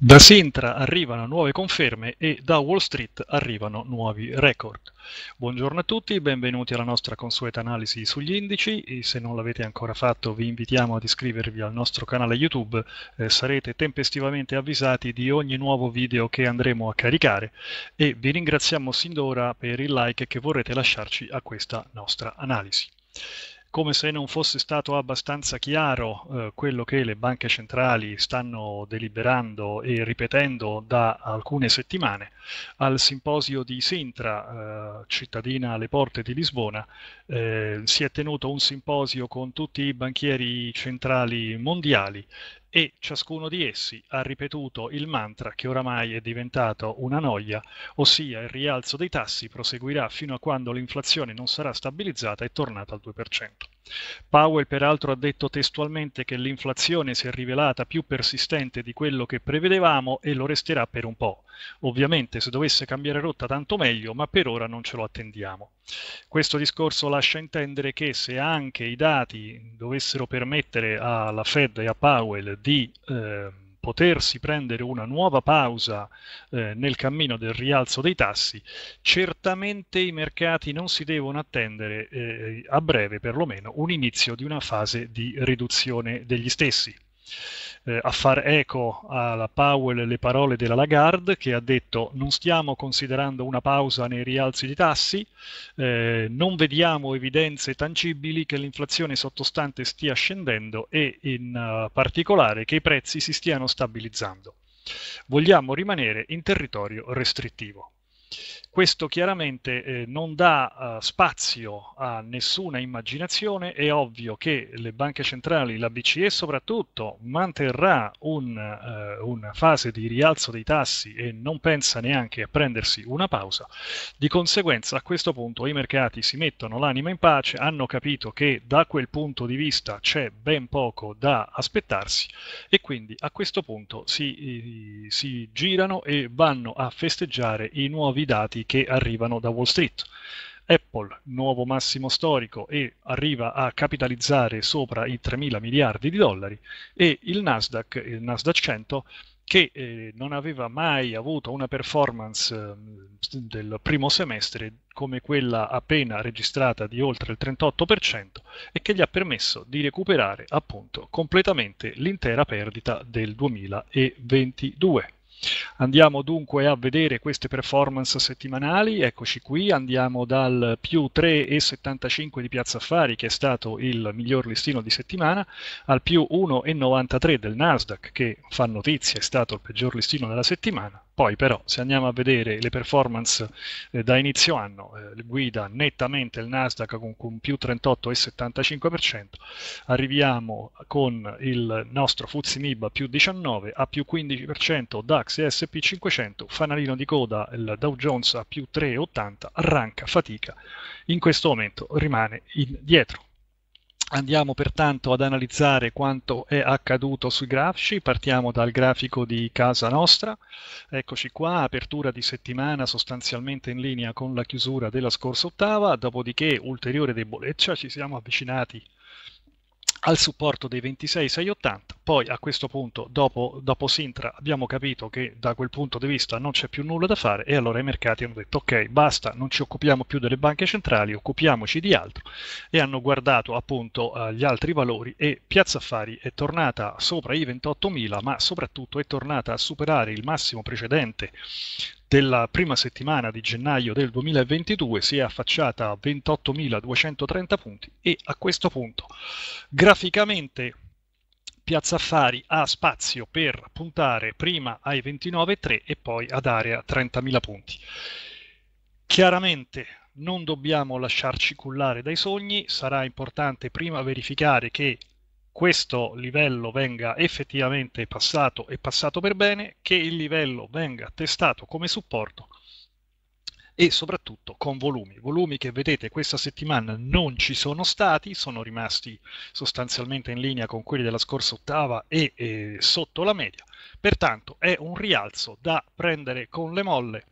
Da Sintra arrivano nuove conferme e da Wall Street arrivano nuovi record. Buongiorno a tutti, benvenuti alla nostra consueta analisi sugli indici e se non l'avete ancora fatto vi invitiamo ad iscrivervi al nostro canale YouTube, eh, sarete tempestivamente avvisati di ogni nuovo video che andremo a caricare e vi ringraziamo sin d'ora per il like che vorrete lasciarci a questa nostra analisi come se non fosse stato abbastanza chiaro eh, quello che le banche centrali stanno deliberando e ripetendo da alcune settimane, al simposio di Sintra, eh, cittadina alle porte di Lisbona, eh, si è tenuto un simposio con tutti i banchieri centrali mondiali e ciascuno di essi ha ripetuto il mantra che oramai è diventato una noia, ossia il rialzo dei tassi proseguirà fino a quando l'inflazione non sarà stabilizzata e tornata al 2%. Powell peraltro ha detto testualmente che l'inflazione si è rivelata più persistente di quello che prevedevamo e lo resterà per un po'. Ovviamente se dovesse cambiare rotta tanto meglio, ma per ora non ce lo attendiamo. Questo discorso lascia intendere che se anche i dati dovessero permettere alla Fed e a Powell di... Eh, potersi prendere una nuova pausa eh, nel cammino del rialzo dei tassi, certamente i mercati non si devono attendere eh, a breve perlomeno un inizio di una fase di riduzione degli stessi eh, a far eco alla Powell le parole della Lagarde che ha detto non stiamo considerando una pausa nei rialzi di tassi, eh, non vediamo evidenze tangibili che l'inflazione sottostante stia scendendo e in uh, particolare che i prezzi si stiano stabilizzando. Vogliamo rimanere in territorio restrittivo. Questo chiaramente eh, non dà uh, spazio a nessuna immaginazione, è ovvio che le banche centrali, la BCE soprattutto, manterrà un, uh, una fase di rialzo dei tassi e non pensa neanche a prendersi una pausa. Di conseguenza a questo punto i mercati si mettono l'anima in pace, hanno capito che da quel punto di vista c'è ben poco da aspettarsi e quindi a questo punto si, eh, si girano e vanno a festeggiare i nuovi dati che arrivano da Wall Street. Apple, nuovo massimo storico e arriva a capitalizzare sopra i 3 mila miliardi di dollari e il Nasdaq, il Nasdaq 100, che eh, non aveva mai avuto una performance eh, del primo semestre come quella appena registrata di oltre il 38% e che gli ha permesso di recuperare appunto completamente l'intera perdita del 2022. Andiamo dunque a vedere queste performance settimanali, eccoci qui, andiamo dal più 3,75 di Piazza Affari che è stato il miglior listino di settimana al più 1,93 del Nasdaq che fa notizia è stato il peggior listino della settimana poi però se andiamo a vedere le performance eh, da inizio anno, eh, guida nettamente il Nasdaq con, con più 38,75%, arriviamo con il nostro Fuzzi Mib più 19 a più 15%, DAX e SP 500, fanalino di coda il Dow Jones a più 3,80, arranca, fatica, in questo momento rimane indietro. Andiamo pertanto ad analizzare quanto è accaduto sui grafici, partiamo dal grafico di casa nostra, eccoci qua, apertura di settimana sostanzialmente in linea con la chiusura della scorsa ottava, dopodiché ulteriore debolezza, ci siamo avvicinati al supporto dei 26680. Poi a questo punto, dopo, dopo, Sintra, abbiamo capito che da quel punto di vista non c'è più nulla da fare e allora i mercati hanno detto ok, basta, non ci occupiamo più delle banche centrali, occupiamoci di altro e hanno guardato appunto uh, gli altri valori e Piazza Affari è tornata sopra i 28.000 ma soprattutto è tornata a superare il massimo precedente della prima settimana di gennaio del 2022 si è affacciata a 28.230 punti e a questo punto graficamente Piazza Affari ha spazio per puntare prima ai 29,3 e poi ad area 30.000 punti. Chiaramente non dobbiamo lasciarci cullare dai sogni, sarà importante prima verificare che questo livello venga effettivamente passato e passato per bene, che il livello venga testato come supporto e soprattutto con volumi. Volumi che vedete questa settimana non ci sono stati, sono rimasti sostanzialmente in linea con quelli della scorsa ottava e eh, sotto la media, pertanto è un rialzo da prendere con le molle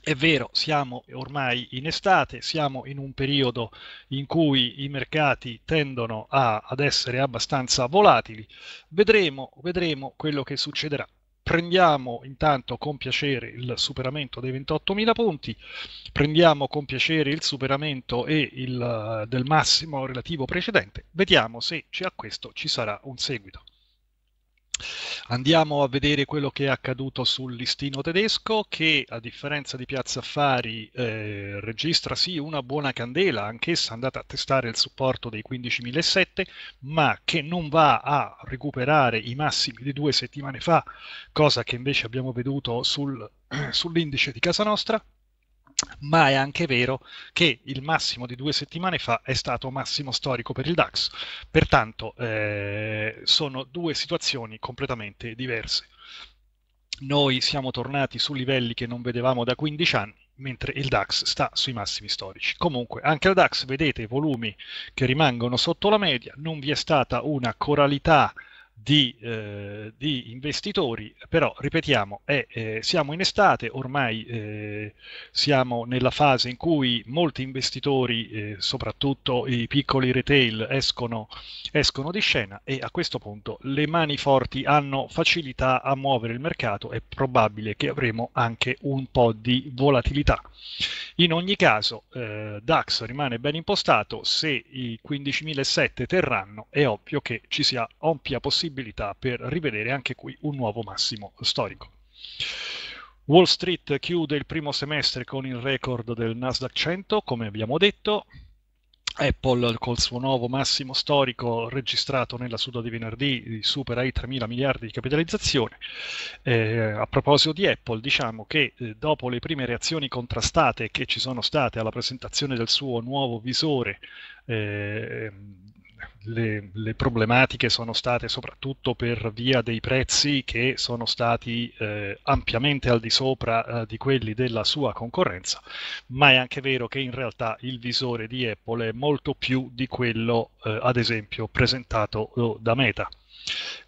è vero, siamo ormai in estate, siamo in un periodo in cui i mercati tendono a, ad essere abbastanza volatili. Vedremo, vedremo quello che succederà prendiamo intanto con piacere il superamento dei 28.000 punti, prendiamo con piacere il superamento e il, del massimo relativo precedente, vediamo se a questo ci sarà un seguito. Andiamo a vedere quello che è accaduto sul listino tedesco che a differenza di Piazza Affari eh, registra sì una buona candela, anch'essa andata a testare il supporto dei 15.007 ma che non va a recuperare i massimi di due settimane fa, cosa che invece abbiamo veduto sul, sull'indice di Casa Nostra ma è anche vero che il massimo di due settimane fa è stato massimo storico per il DAX, pertanto eh, sono due situazioni completamente diverse. Noi siamo tornati su livelli che non vedevamo da 15 anni, mentre il DAX sta sui massimi storici. Comunque, anche al DAX vedete i volumi che rimangono sotto la media, non vi è stata una coralità di, eh, di investitori, però ripetiamo, è, eh, siamo in estate, ormai eh, siamo nella fase in cui molti investitori, eh, soprattutto i piccoli retail, escono, escono di scena e a questo punto le mani forti hanno facilità a muovere il mercato, è probabile che avremo anche un po' di volatilità. In ogni caso, eh, DAX rimane ben impostato, se i 15.007 terranno è ovvio che ci sia ampia possibilità possibilità per rivedere anche qui un nuovo massimo storico. Wall Street chiude il primo semestre con il record del Nasdaq 100, come abbiamo detto, Apple col suo nuovo massimo storico registrato nella suda di venerdì supera i 3 mila miliardi di capitalizzazione. Eh, a proposito di Apple, diciamo che eh, dopo le prime reazioni contrastate che ci sono state alla presentazione del suo nuovo visore eh, le, le, problematiche sono state soprattutto per via dei prezzi che sono stati eh, ampiamente al di sopra eh, di quelli della sua concorrenza, ma è anche vero che in realtà il visore di Apple è molto più di quello, eh, ad esempio, presentato eh, da Meta.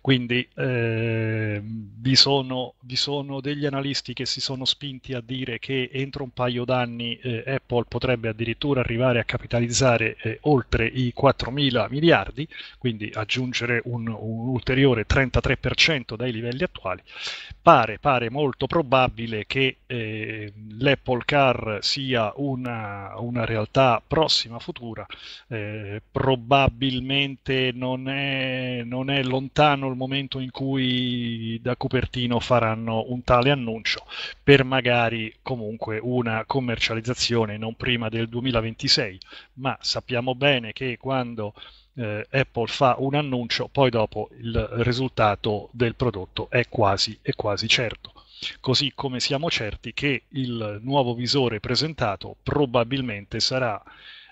Quindi eh, vi, sono, vi, sono, degli analisti che si sono spinti a dire che entro un paio d'anni eh, Apple potrebbe addirittura arrivare a capitalizzare eh, oltre i 4 mila miliardi, quindi aggiungere un, un ulteriore 33% dai livelli attuali. Pare, pare molto probabile che ehm, l'Apple Car sia una, una realtà prossima, futura, eh, probabilmente non è, non è lontana lontano il momento in cui da Cupertino faranno un tale annuncio per magari comunque una commercializzazione non prima del 2026, ma sappiamo bene che quando eh, Apple fa un annuncio, poi dopo il risultato del prodotto è quasi, è quasi certo così come siamo certi che il nuovo visore presentato probabilmente sarà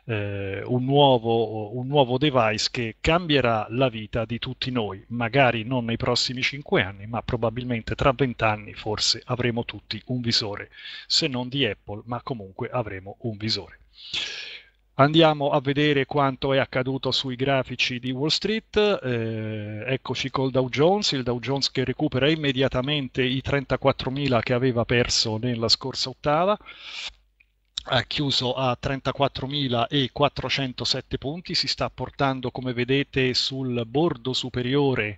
eh, un, nuovo, un nuovo device che cambierà la vita di tutti noi, magari non nei prossimi 5 anni, ma probabilmente tra 20 anni forse avremo tutti un visore, se non di Apple, ma comunque avremo un visore. Andiamo a vedere quanto è accaduto sui grafici di Wall Street, eh, eccoci col Dow Jones, il Dow Jones che recupera immediatamente i 34.000 che aveva perso nella scorsa ottava, ha chiuso a 34.407 punti, si sta portando come vedete sul bordo superiore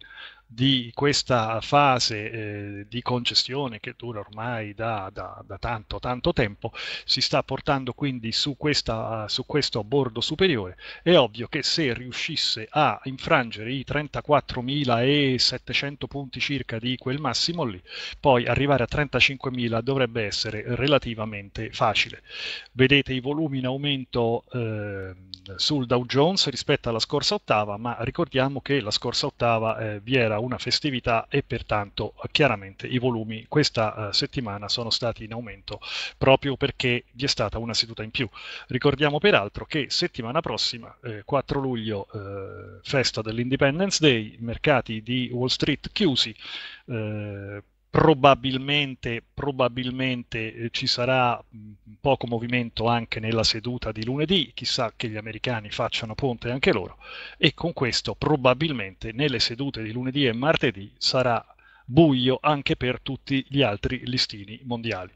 di questa fase eh, di congestione che dura ormai da, da, da, tanto tanto tempo si sta portando quindi su, questa, su, questo bordo superiore è ovvio che se riuscisse a infrangere i 34.700 punti circa di quel massimo lì poi arrivare a 35.000 dovrebbe essere relativamente facile vedete i volumi in aumento eh, sul Dow Jones rispetto alla scorsa ottava, ma ricordiamo che la scorsa ottava eh, vi era una festività e pertanto eh, chiaramente i volumi questa eh, settimana sono stati in aumento proprio perché vi è stata una seduta in più. Ricordiamo peraltro che settimana prossima, 4 eh, luglio, festa dell'Independence Day, mercati di Wall Street chiusi, probabilmente, probabilmente eh, ci sarà mm, poco movimento anche nella seduta di lunedì, chissà che gli americani facciano ponte anche loro, e con questo probabilmente nelle sedute di lunedì e martedì sarà buio anche per tutti gli altri listini mondiali.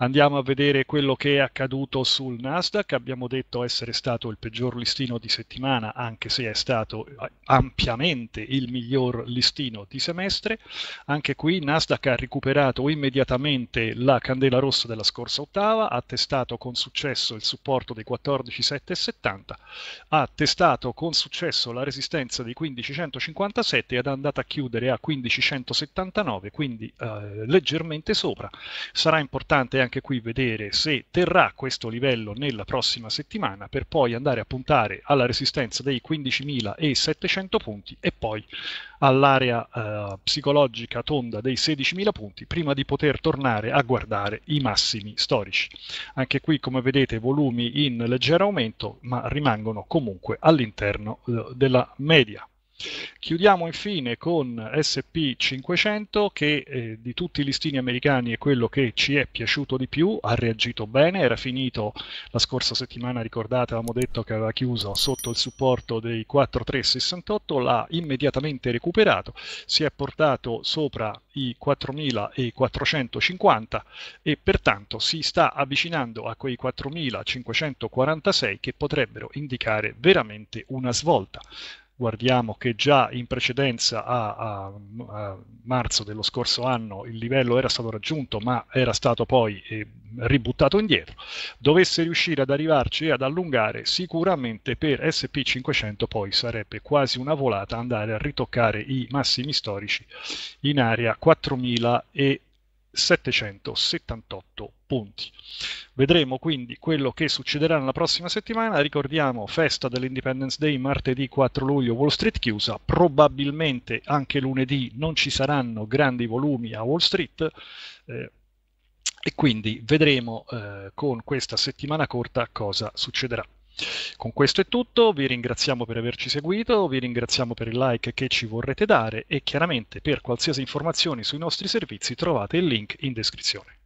Andiamo a vedere quello che è accaduto sul Nasdaq, abbiamo detto essere stato il peggior listino di settimana, anche se è stato eh, ampiamente il miglior listino di semestre. Anche qui Nasdaq ha recuperato immediatamente la candela rossa della scorsa ottava, ha testato con successo il supporto dei 14.770, ha testato con successo la resistenza dei 15.157 ed è andata a chiudere a 15.179, quindi eh, leggermente sopra. Sarà importante importante anche qui vedere se terrà questo livello nella prossima settimana per poi andare a puntare alla resistenza dei 15.700 punti e poi all'area eh, psicologica tonda dei 16.000 punti prima di poter tornare a guardare i massimi storici. Anche qui come vedete volumi in leggero aumento ma rimangono comunque all'interno eh, della media. Chiudiamo infine con SP500 che eh, di tutti i listini americani è quello che ci è piaciuto di più, ha reagito bene, era finito la scorsa settimana, ricordate, avevamo detto che aveva chiuso sotto il supporto dei 4368, l'ha immediatamente recuperato, si è portato sopra i 4450 e pertanto si sta avvicinando a quei 4546 che potrebbero indicare veramente una svolta guardiamo che già in precedenza a, a, a, marzo dello scorso anno il livello era stato raggiunto ma era stato poi eh, ributtato indietro, dovesse riuscire ad arrivarci e ad allungare sicuramente per SP500 poi sarebbe quasi una volata andare a ritoccare i massimi storici in area 4000 e 778 punti. Vedremo quindi quello che succederà nella prossima settimana. Ricordiamo festa dell'Independence Day martedì 4 luglio Wall Street chiusa, probabilmente anche lunedì non ci saranno grandi volumi a Wall Street. Eh, e quindi vedremo eh, con questa settimana corta cosa succederà. Con questo è tutto, vi ringraziamo per averci seguito, vi ringraziamo per il like che ci vorrete dare e chiaramente per qualsiasi informazione sui nostri servizi trovate il link in descrizione.